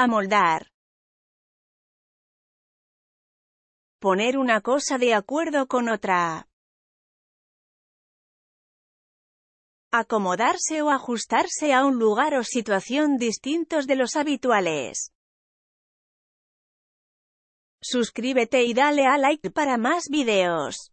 Amoldar. Poner una cosa de acuerdo con otra. Acomodarse o ajustarse a un lugar o situación distintos de los habituales. Suscríbete y dale a like para más videos.